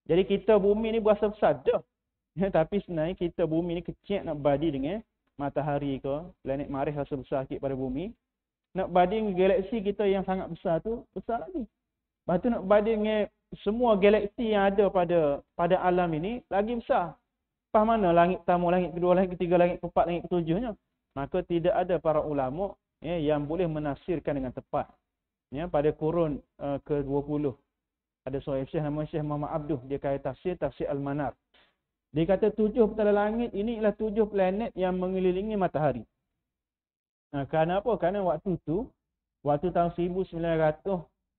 Jadi kita bumi ni berasa besar dah. Ya, tapi sebenarnya kita bumi ni kecil nak badi dengan matahari ke planet marikh rasa besar sikit pada bumi. Nak banding galaksi kita yang sangat besar tu, besar lagi. Lepas tu nak banding semua galaksi yang ada pada pada alam ini, lagi besar. Lepas mana langit pertama, langit kedua, langit ketiga, langit keempat, langit ketujuhnya. Maka tidak ada para ulama' ya, yang boleh menafsirkan dengan tepat. Ya, pada kurun uh, eh, ke-20 ada seorang syekh nama Syekh Muhammad Abduh. Dia kata tafsir, tafsir Al-Manar. Dia kata tujuh petala langit ini ialah tujuh planet yang mengelilingi matahari. Nah, kerana apa? Kerana waktu tu, waktu tahun 1900,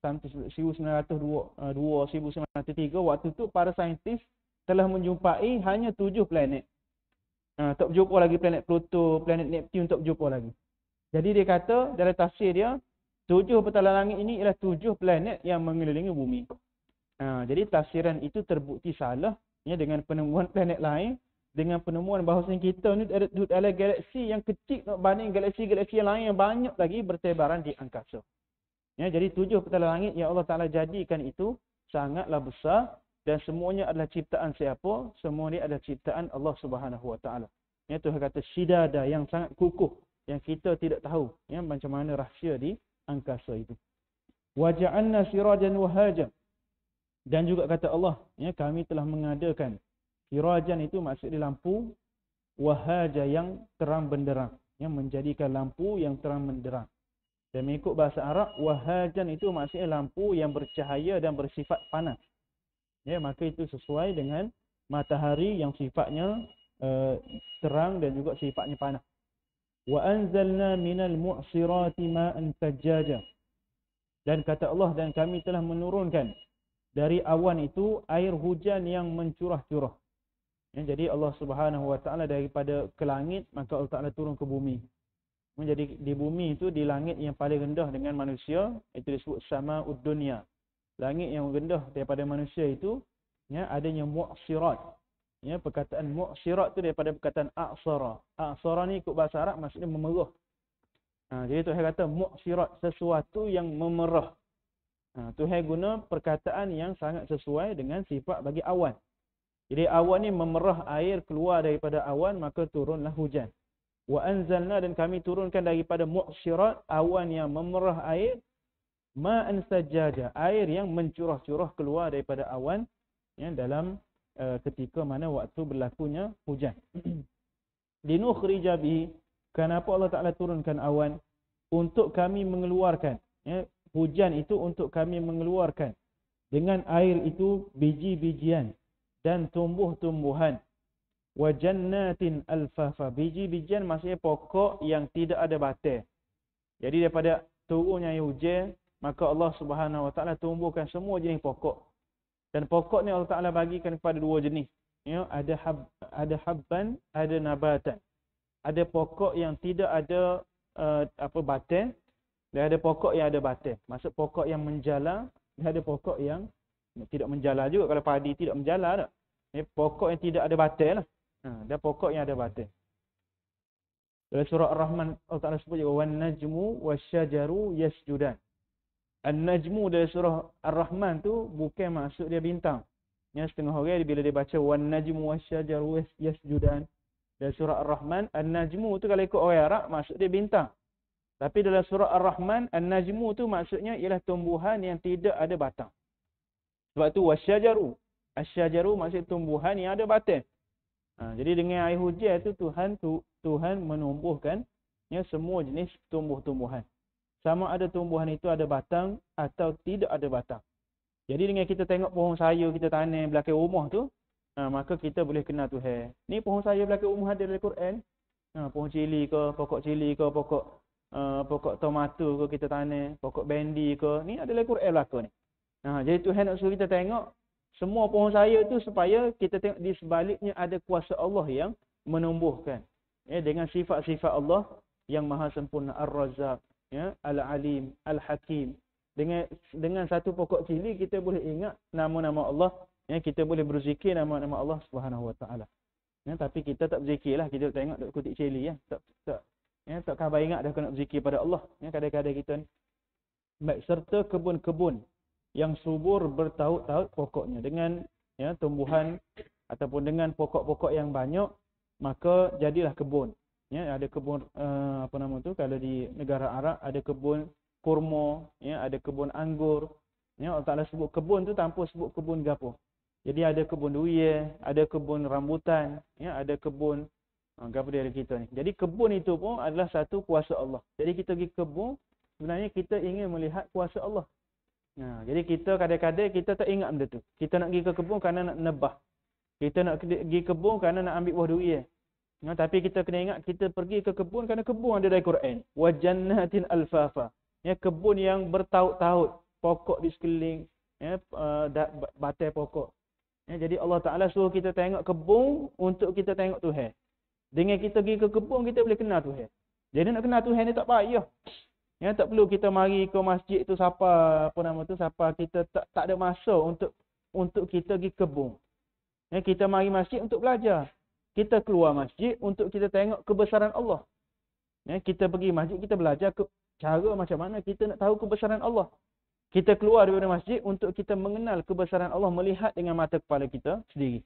sampai 1902, 1903, waktu tu para saintis telah menjumpai hanya tujuh planet. Uh, tak berjumpa lagi planet Pluto, planet Neptune, tak jumpa lagi. Jadi dia kata dalam tafsir dia, tujuh petala langit ini ialah tujuh planet yang mengelilingi bumi. Ha, jadi tafsiran itu terbukti salah ya, dengan penemuan planet lain dengan penemuan bahawa kita ni adalah galaksi yang kecil nak banding galaksi-galaksi yang lain yang banyak lagi bertebaran di angkasa. Ya, jadi tujuh petala langit yang Allah Ta'ala jadikan itu sangatlah besar dan semuanya adalah ciptaan siapa? Semua ini adalah ciptaan Allah Subhanahu Wa Ta'ala. Ya, Tuhan kata syidada yang sangat kukuh yang kita tidak tahu ya, macam mana rahsia di angkasa itu. Waja'anna sirajan wahajam. Dan juga kata Allah, ya, kami telah mengadakan kirajan itu maksudnya lampu wahaja yang terang benderang. Yang menjadikan lampu yang terang benderang. Dan mengikut bahasa Arab, wahajan itu maksudnya lampu yang bercahaya dan bersifat panas. Ya, maka itu sesuai dengan matahari yang sifatnya uh, terang dan juga sifatnya panas. Wa anzalna minal mu'sirati ma'an fajjaja. Dan kata Allah dan kami telah menurunkan dari awan itu air hujan yang mencurah-curah. Ya, jadi Allah Subhanahu Wa Taala daripada ke langit maka Allah Taala turun ke bumi. Menjadi di bumi itu di langit yang paling rendah dengan manusia itu disebut sama dunia. Langit yang rendah daripada manusia itu ya adanya mu'sirat. Ya perkataan mu'sirat itu daripada perkataan aksara. Aksara ni ikut bahasa Arab maksudnya memerah. Ha, jadi Tuhan kata mu'sirat sesuatu yang memerah. Ha, Tuhai guna perkataan yang sangat sesuai dengan sifat bagi awan. Jadi awan ni memerah air keluar daripada awan maka turunlah hujan. Wa anzalna dan kami turunkan daripada mu'syirat awan yang memerah air ma ansajaja air yang mencurah-curah keluar daripada awan ya, dalam uh, ketika mana waktu berlakunya hujan. Linukhrijabi kenapa Allah Taala turunkan awan untuk kami mengeluarkan ya, hujan itu untuk kami mengeluarkan dengan air itu biji-bijian dan tumbuh-tumbuhan wa jannatin alfafa biji-bijian maksudnya pokok yang tidak ada batas jadi daripada turunnya hujan maka Allah Subhanahu wa taala tumbuhkan semua jenis pokok dan pokok ni Allah Taala bagikan kepada dua jenis ya ada hab, ada habban ada nabatan ada pokok yang tidak ada uh, apa batas dia ada pokok yang ada batang. Maksud pokok yang menjala, dia ada pokok yang tidak menjala juga. Kalau padi tidak menjala tak? Ini pokok yang tidak ada batang lah. Ha, dan pokok yang ada batang. Dalam surah Ar-Rahman Allah Ta'ala sebut juga وَالنَّجْمُ وَالشَّجَرُ يَسْجُدَنْ Al-Najmu dari surah Ar-Rahman tu bukan maksud dia bintang. Yang setengah orang bila dia baca Najmu وَالنَّجْمُ وَالشَّجَرُ yasjudan. Dari surah Ar-Rahman, Al-Najmu tu kalau ikut orang Arab maksud dia bintang. Tapi dalam surah Ar-Rahman, An-Najmu tu maksudnya ialah tumbuhan yang tidak ada batang. Sebab tu, Wasyajaru. Asyajaru maksud tumbuhan yang ada batang. Ha, jadi dengan air hujan tu, Tuhan tu, Tuhan menumbuhkan ya, semua jenis tumbuh-tumbuhan. Sama ada tumbuhan itu ada batang atau tidak ada batang. Jadi dengan kita tengok pohon sayur kita tanam belakang rumah tu, ha, maka kita boleh kenal Tuhan. Ni pohon sayur belakang rumah ada dari Quran. Ha, pohon cili ke, pokok cili ke, pokok Eh, pokok tomato ke kita tanam, pokok bendi ke, ni adalah Quran laku ni. Ha, jadi Tuhan nak suruh kita tengok semua pohon saya tu supaya kita tengok di sebaliknya ada kuasa Allah yang menumbuhkan. Ya, dengan sifat-sifat Allah yang maha sempurna. ar razzaq ya, Al-Alim, Al-Hakim. Dengan dengan satu pokok cili kita boleh ingat nama-nama Allah. Ya, kita boleh berzikir nama-nama Allah Subhanahu Wa Taala. Ya, tapi kita tak berzikirlah. Kita tengok dekat kutik cili. Ya. Tak, tak, Ya, tak kah ingat dah kena berzikir pada Allah. Ya, kadang-kadang kita ni. Serta kebun-kebun yang subur bertaut-taut pokoknya. Dengan ya, tumbuhan ataupun dengan pokok-pokok yang banyak, maka jadilah kebun. Ya, ada kebun, uh, apa nama tu, kalau di negara Arab, ada kebun kurma, ya, ada kebun anggur. Ya, Allah Ta'ala sebut kebun tu tanpa sebut kebun gapo. Jadi ada kebun duye, ada kebun rambutan, ya, ada kebun Ha, Anggap dia dari kita ni. Jadi kebun itu pun adalah satu kuasa Allah. Jadi kita pergi kebun, sebenarnya kita ingin melihat kuasa Allah. Ha, jadi kita kadang-kadang kita tak ingat benda tu. Kita nak pergi ke kebun kerana nak nebah. Kita nak pergi kebun kerana nak ambil buah duit. Ha, tapi kita kena ingat kita pergi ke kebun kerana kebun ada dari Quran. Wa jannatin alfafa. Ya, kebun yang bertaut-taut. Pokok di sekeliling. Ya, uh, batai pokok. Ya, jadi Allah Ta'ala suruh kita tengok kebun untuk kita tengok Tuhan. Dengan kita pergi ke kebun, kita boleh kenal Tuhan. Jadi nak kenal Tuhan ni tak payah. Ya, tak perlu kita mari ke masjid tu siapa apa nama tu siapa kita tak tak ada masa untuk untuk kita pergi kebun. Ya, kita mari masjid untuk belajar. Kita keluar masjid untuk kita tengok kebesaran Allah. Ya, kita pergi masjid kita belajar ke, cara macam mana kita nak tahu kebesaran Allah. Kita keluar dari masjid untuk kita mengenal kebesaran Allah melihat dengan mata kepala kita sendiri.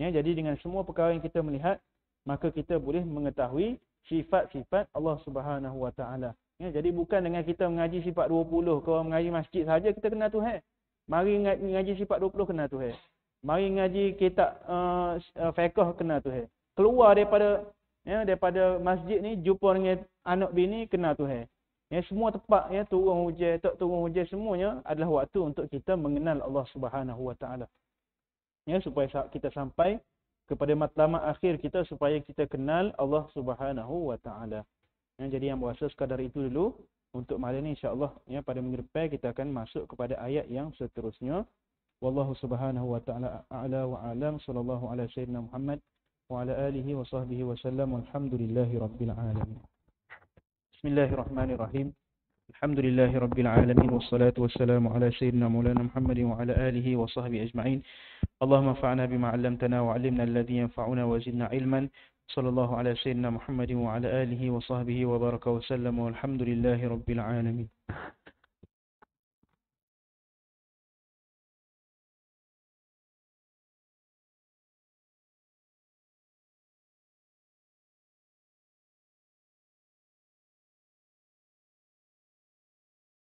Ya, jadi dengan semua perkara yang kita melihat, maka kita boleh mengetahui sifat-sifat Allah Subhanahu Wa Taala. Ya, jadi bukan dengan kita mengaji sifat 20 kalau mengaji masjid saja kita kena eh, Mari mengaji sifat 20 kena eh, Mari mengaji kitab uh, fiqh kena eh. Keluar daripada ya daripada masjid ni jumpa dengan anak bini kena Tuhan. Ya semua tepat ya turun hujan tak turun hujan semuanya adalah waktu untuk kita mengenal Allah Subhanahu Wa Taala. Ya supaya kita sampai kepada matlamat akhir kita supaya kita kenal Allah Subhanahu wa taala. Ya, jadi yang berasa sekadar itu dulu untuk malam ini insya-Allah ya pada minggu depan kita akan masuk kepada ayat yang seterusnya. Wallahu Subhanahu wa taala a'la wa a'lam sallallahu ala sayyidina Muhammad wa ala alihi wa sahbihi wa sallam walhamdulillahi rabbil alamin. Bismillahirrahmanirrahim. Alhamdulillahi rabbil alamin wassalatu wassalamu ala sayyidina Muhammad wa ala alihi wa sahbihi ajma'in. اللهم انفعنا بما علمتنا وعلمنا الذي ينفعنا وزدنا علما صلى الله على سيدنا محمد وعلى آله وصحبه وبارك وسلم والحمد لله رب العالمين